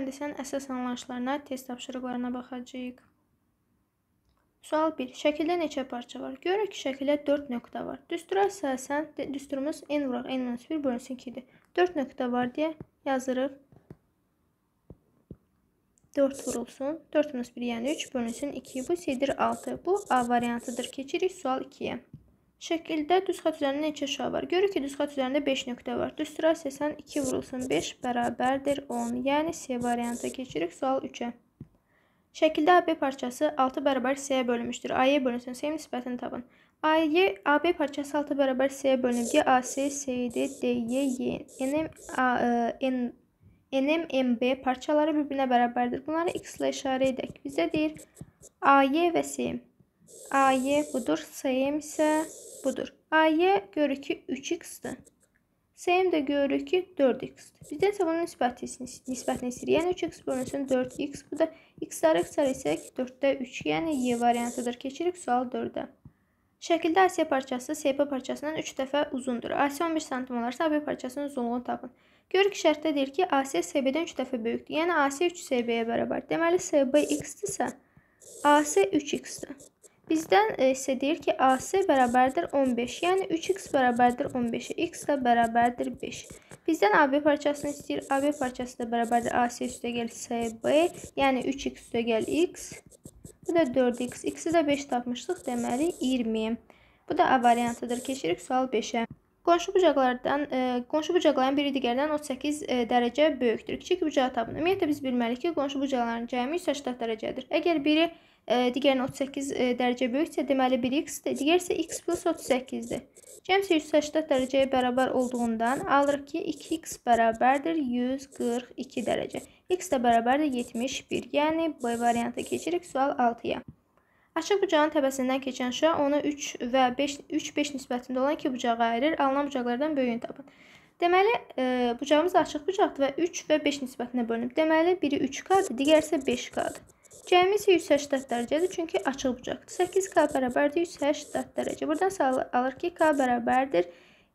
mühəndisənin əsas anlayışlarına, test tapşırıqlarına baxacağıq. Sual 1. Şəkildə neçə parça var? Görək ki, şəkildə 4 nöqtə var. Düstura əsasən düsturumuz n vuraq n minus 1 bölünsün 2-dir. 4 nöqtə var deyə yazırıq. 4 vurulsun. 4 minus 1 yəni 3 bölünsün 2. Bu sedir 6. Bu A variantıdır. Keçirik sual 2-yə. Şəkildə düz xətt üzərində neçə şar var? Görürük ki, düz xətt üzərində 5 nöqtə var. Düz sıra 82 vurulsun 5 bərabərdir 10. Yəni C varianta keçirik. Sual 3-ə. Şəkildə AB parçası 6 bərabər C-yə bölünmüşdür. A-yə bölünsün, C-nin nisbətini tapın. A-yə AB parçası 6 bərabər C-yə bölünüb. E, y AC CD DY Y. NM A, e, N NM, MB parçaları bir-birinə bərabərdir. Bunları x ilə işarə edək. Bizə deyir AY və SM. AY budur, SM isə budur. A-yə görürük ki 3x-dir. C-yə də görürük ki 4x-dir. Bizdən isə bunun nisbətini, nisbətini istəyir. Yəni 3x bölünsün 4x. Bu da x-ləri qısarırsək 4-də 3, yəni y variantıdır. Keçirik sual 4-də. Şəkildə AC parçası CP parçasından 3 dəfə uzundur. AC 11 sm olarsa AB parçasının uzunluğunu tapın. Görürük şərtdə deyir ki, AC CB-dən 3 dəfə böyükdür. Yəni AC 3 CB-yə bərabər. Deməli CB x-dirsə, AC 3x-dir. Bizdən e, isə deyir ki, AC bərabərdir 15. Yəni 3x bərabərdir 15-ə, x də bərabərdir 5. Bizdən AB parçasını istəyir. AB parçası da bərabərdir AC üstəgəl SB, yəni 3x üstəgəl x. Bu da 4x. X-i də 5 tapmışdıq, deməli 20. Bu da A variantıdır. Keçirik sual 5-ə. Qonşu bucaqlardan, e, qonşu bucaqların biri digərindən 38 e, dərəcə böyükdür. Kiçik bucağı tapın. Ümumiyyətlə biz bilməliyik ki, qonşu bucaqların cəmi 180 dərəcədir. Əgər biri digərin 38 dərəcə böyüksə, deməli 1x-dir, digər isə x plus 38-dir. Cəmsi 180 dərəcəyə bərabər olduğundan alırıq ki, 2x bərabərdir 142 dərəcə. x də bərabərdir 71, yəni B variantı keçirik sual 6-ya. Açıq bucağın təbəsindən keçən şüa onu 3 və 5, 3-5 nisbətində olan 2 bucağa ayırır. Alınan bucaqlardan böyüyünü tapın. Deməli, e, bucağımız açıq bucaqdır və 3 və 5 nisbətinə bölünüb. Deməli, biri 3K-dır, digər isə 5K-dır. C-miz isə 180 dərəcədir, çünki açıq bucaqdır. 8K bərabərdir 180 dərəcə. Buradan alır ki, K bərabərdir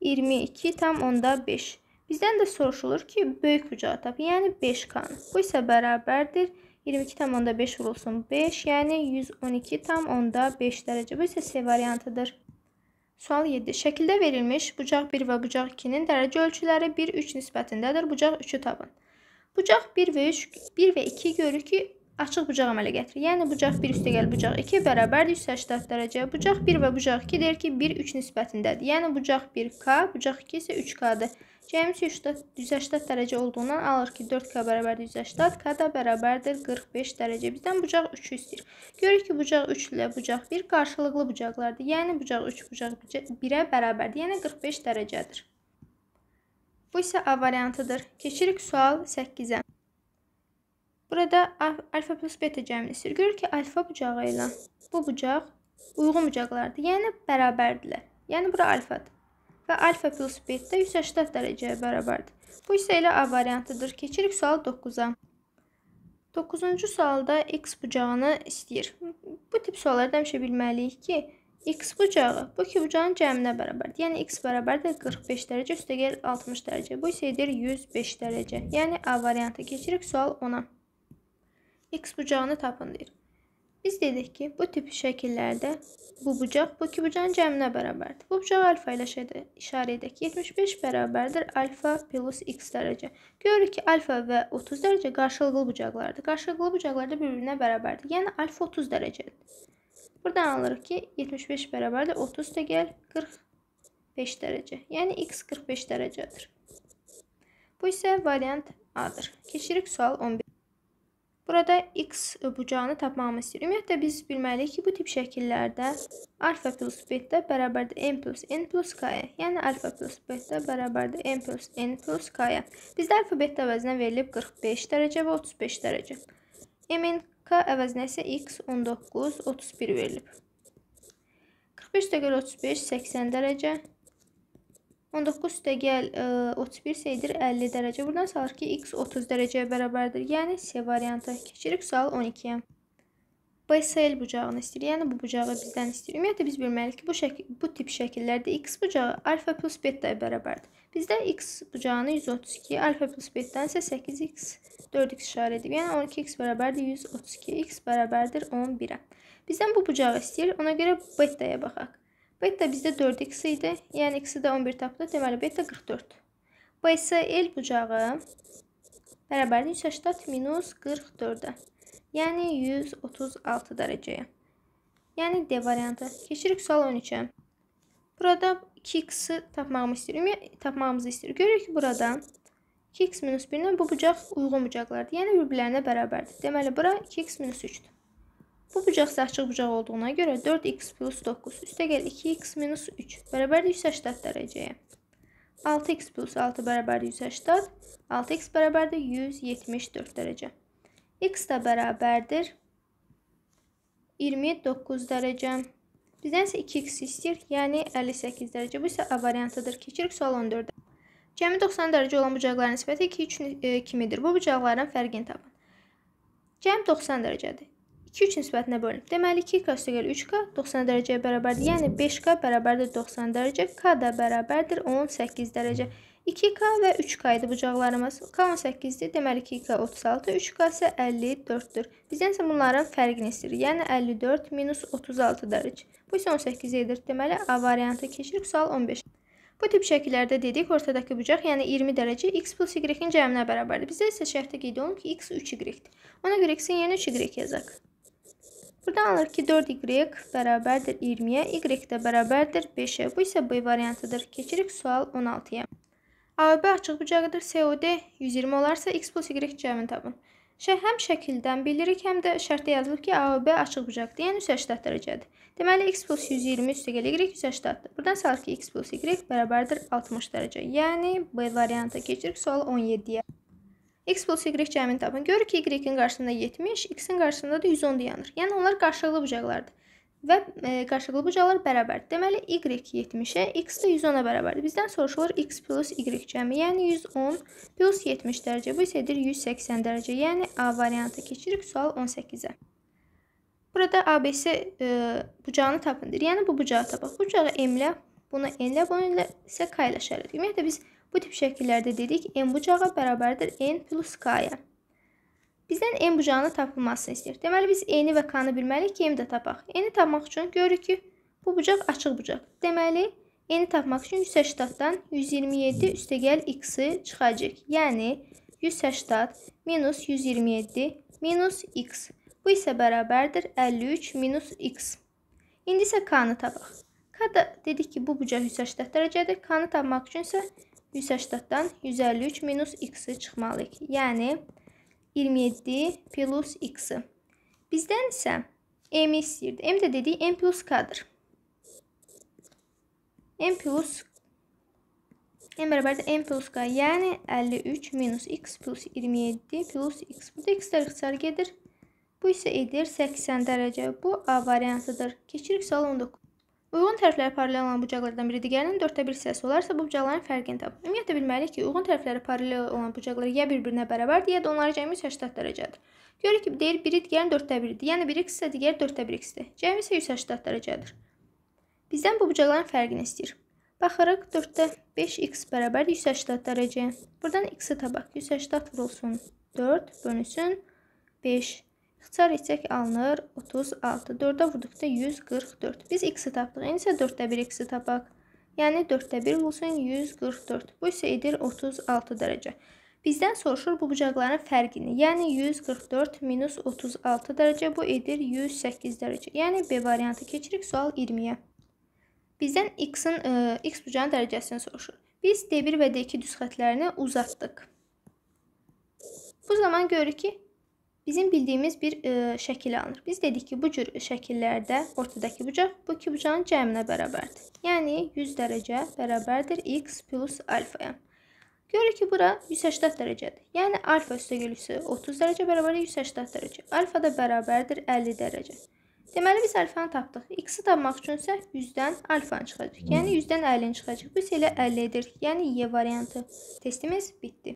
22,5. Bizdən də soruşulur ki, böyük bucağı tap, yəni 5K-nı. Bu isə bərabərdir 22,5 vurulsun 5, yəni 112,5 dərəcə. Bu isə C variantıdır. Sual 7. Şəkildə verilmiş bucaq 1 və bucaq 2-nin dərəcə ölçüləri 1-3 nisbətindədir. Bucaq 3-ü tapın. Bucaq 1 və 3, 1 və 2 görür ki, açıq bucaq əmələ gətirir. Yəni bucaq 1 üstəgəl bucaq 2 bərabərdir 180 dərəcə. Bucaq 1 və bucaq 2 deyir ki, 1 3 nisbətindədir. Yəni bucaq 1k, bucaq 2 isə 3k-dır. Cəmsi 180 dərəcə olduğundan alır ki, 4k bərabərdir 180, k da bərabərdir 45 dərəcə. Bizdən bucaq 3 istəyir. Görürük ki, bucaq 3 ilə bucaq 1 qarşılıqlı bucaqlardır. Yəni bucaq 3 bucaq 1-ə bərabərdir. Yəni 45 dərəcədir. Bu isə A variantıdır. Keçirik sual 8-ə. Burada alfa plus beta cəmini görür ki, alfa bucağı ilə bu bucaq uyğun bucaqlardır. Yəni bərabərdirlər. Yəni bura alfadır. Və alfa plus beta 180 dərəcəyə bərabərdir. Bu isə elə A variantıdır. Keçirik sual 9-a. 9-cu sualda x bucağını istəyir. Bu tip suallarda həmişə bilməliyik ki, x bucağı bu iki bucağın cəminə bərabərdir. Yəni x bərabərdir 45 dərəcə üstəgəl 60 dərəcə. Bu isə edir 105 dərəcə. Yəni A variantı. Keçirik sual 10-a. X bucağını tapın deyir. Biz dedik ki, bu tip şəkillərdə bu bucaq bu iki bucağın cəminə bərabərdir. Bu bucaq alfa ilə işarə edək. 75 bərabərdir alfa plus x dərəcə. Görürük ki, alfa və 30 dərəcə qarşılıqlı bucaqlardır. Qarşılıqlı bucaqlar da bir-birinə bərabərdir. Yəni alfa 30 dərəcədir. Buradan alırıq ki, 75 bərabərdir 30 dəgəl 45 dərəcə. Yəni x 45 dərəcədir. Bu isə variant A-dır. Keçirik sual 11. Burada x bucağını tapmağımı istəyir. Ümumiyyətlə, biz bilməliyik ki, bu tip şəkillərdə alfa plus beta bərabərdə n plus n plus k-yə, yəni alfa plus beta bərabərdə n plus n plus k-yə. Bizdə alfa beta əvəzinə verilib 45 dərəcə və 35 dərəcə. mn k əvəzinə isə x 19, 31 verilib. 45 dəqiqəl 35, 80 dərəcə. 19 üstəgəl 31 isə 50 dərəcə. Buradan salır ki, x 30 dərəcəyə bərabərdir. Yəni C variantı. Keçirik sual 12-yə. BSL bucağını istəyir. Yəni bu bucağı bizdən istəyir. Ümumiyyətlə biz bilməliyik ki, bu şəkil bu tip şəkillərdə x bucağı alfa plus betaya bərabərdir. Bizdə x bucağını 132, alfa plus betdən isə 8x, 4x işarə edib. Yəni 12x bərabərdir 132, x bərabərdir 11-ə. Bizdən bu bucağı istəyir. Ona görə betaya baxaq. Beta bizdə 4x idi. Yəni x-i də 11 tapdı. Deməli beta 44. BS el bucağı bərabərdir 180 minus 44-ə. Yəni 136 dərəcəyə. Yəni D variantı. Keçirik sual 13-ə. Burada 2x-i tapmağımı istəyirəm. Tapmağımızı istəyir. Görürük ki, burada 2x-1-lə bu bucaq uyğun bucaqlardır. Yəni bir-birlərinə bərabərdir. Deməli bura 2x-3-dür. Bu bucaq açıq bucaq olduğuna görə 4x plus 9 üstəgəl 2x minus 3 bərabər 180 dərəcəyə. 6x plus 6 bərabər 180, 6x bərabərdir 174 dərəcə. x də bərabərdir 29 dərəcə. Bizdən isə 2x istəyir, yəni 58 dərəcə. Bu isə A variantıdır. Keçirik sual 14-də. Cəmi 90 dərəcə olan bucaqların nisbəti 2 3 kimidir? Bu bucaqların fərqini tapın. Cəm 90 dərəcədir. 2-3 nisbətinə bölünüb. Deməli 2K üstəgəl 3K 90 dərəcəyə bərabərdir. Yəni 5K bərabərdir 90 dərəcə. K da bərabərdir 18 dərəcə. 2K və 3K idi bucaqlarımız. K 18-dir. Deməli 2K 36, 3K isə 54-dür. Bizdən isə bunların fərqini istəyir. Yəni 54 minus 36 dərəcə. Bu isə 18 edir. Deməli A variantı keçirik. Sual 15. Bu tip şəkillərdə dedik, ortadakı bucaq, yəni 20 dərəcə x plus y-in cəminə bərabərdir. Bizdə isə şərtdə qeyd olunub ki, x 3y-dir. Ona görə x-in yerinə yəni 3y yazacaq. Buradan alır ki 4y bərabərdir 20-yə, y də bərabərdir 5-ə. Bu isə B variantıdır. Keçirik sual 16-ya. AB açıq bucağıdır. COD 120 olarsa x plus y cəmini tapın. Şə həm şəkildən bilirik, həm də şərtdə yazılıb ki, AB açıq bucaqdır, yəni 180 dərəcədir. Deməli, x plus 120 üstəgəl y 180-dir. Buradan salıq ki, x plus y bərabərdir 60 dərəcə. Yəni, B variantı keçirik sual 17-yə. X plus Y cəmini tapın. Görür ki, Y-in qarşısında 70, X-in qarşısında da 110 dayanır. Yəni onlar qarşılıqlı bucaqlardır. Və e, qarşılıqlı bucaqlar bərabərdir. Deməli, Y 70-ə, X də 110-a bərabərdir. Bizdən soruşulur X plus Y cəmi, yəni 110 plus 70 dərəcə. Bu isə edir 180 dərəcə, yəni A variantı. Keçirik sual 18-ə. Burada ABC e, bucağını tapındır. Yəni bu bucağı tapaq. Bucağı M ilə, bunu N ilə, bunu ilə isə K ilə şərit. Ümumiyyətlə, biz bucaqları Bu tip şəkillərdə dedik n bucağı bərabərdir n plus k-ya. Bizdən n bucağının tapılmasını istəyir. Deməli biz n-i və k-nı bilməliyik ki, m də tapaq. n-i tapmaq üçün görürük ki, bu bucaq açıq bucaq. Deməli n-i tapmaq üçün 180-dan 127 üstəgəl x-i çıxacaq. Yəni 180 minus 127 minus x. Bu isə bərabərdir 53 minus x. İndi isə k-nı tapaq. K da dedik ki, bu bucaq 180 dərəcədir. K-nı tapmaq üçün isə 180-dan 153 minus x-i çıxmalıyıq. Yəni 27 plus x-i. Bizdən isə m-i istəyirdi. M də dedik m plus k-dır. m plus m bərabərdir m plus k. Yəni 53 minus x plus 27 plus x. Burada x-lər ixtisar gedir. Bu isə edir 80 dərəcə. Bu A variantıdır. Keçirik sal 19. Uyğun tərəfləri paralel olan bucaqlardan biri digərinin dörddə bir hissəsi olarsa, bu bucaqların fərqini tap. Ümumiyyətlə bilməliyik ki, uyğun tərəfləri paralel olan bucaqlar ya bir-birinə bərabərdir, ya da onların cəmi 180 dərəcədir. Görək ki, deyir biri digərinin dörddə biridir. Yəni biri x isə digəri dörddə bir x-dir. Cəmi isə 180 dərəcədir. Bizdən bu bucaqların fərqini istəyir. Baxırıq 4-də 5x bərabər 180 dərəcəyə. Buradan x-i tapaq. 180 vurulsun 4 bölünsün 5. Ixtisar etsək alınır 36. 4-də vurduqda 144. Biz x-i tapdıq. İndi isə 4-də 1 x-i tapaq. Yəni 4-də 1 bulsun 144. Bu isə edir 36 dərəcə. Bizdən soruşur bu bucaqların fərqini. Yəni 144 minus 36 dərəcə bu edir 108 dərəcə. Yəni B variantı keçirik sual 20-yə. Bizdən x-in e, x bucağının dərəcəsini soruşur. Biz D1 və D2 düz xətlərini uzatdıq. Bu zaman görürük ki, bizim bildiyimiz bir e, şəkil alınır. Biz dedik ki, bu cür şəkillərdə ortadakı bucaq bu iki bucağın cəminə bərabərdir. Yəni 100 dərəcə bərabərdir x plus alfaya. Görürük ki, bura 180 dərəcədir. Yəni alfa üstəgülüsü 30 dərəcə bərabərdir 180 dərəcə. Alfa da bərabərdir 50 dərəcə. Deməli biz alfanı tapdıq. X-i tapmaq üçün isə 100-dən alfanı çıxacaq. Yəni 100-dən 50-ni çıxacaq. Bu isə elə 50 edir. Yəni Y variantı. Testimiz bitdi.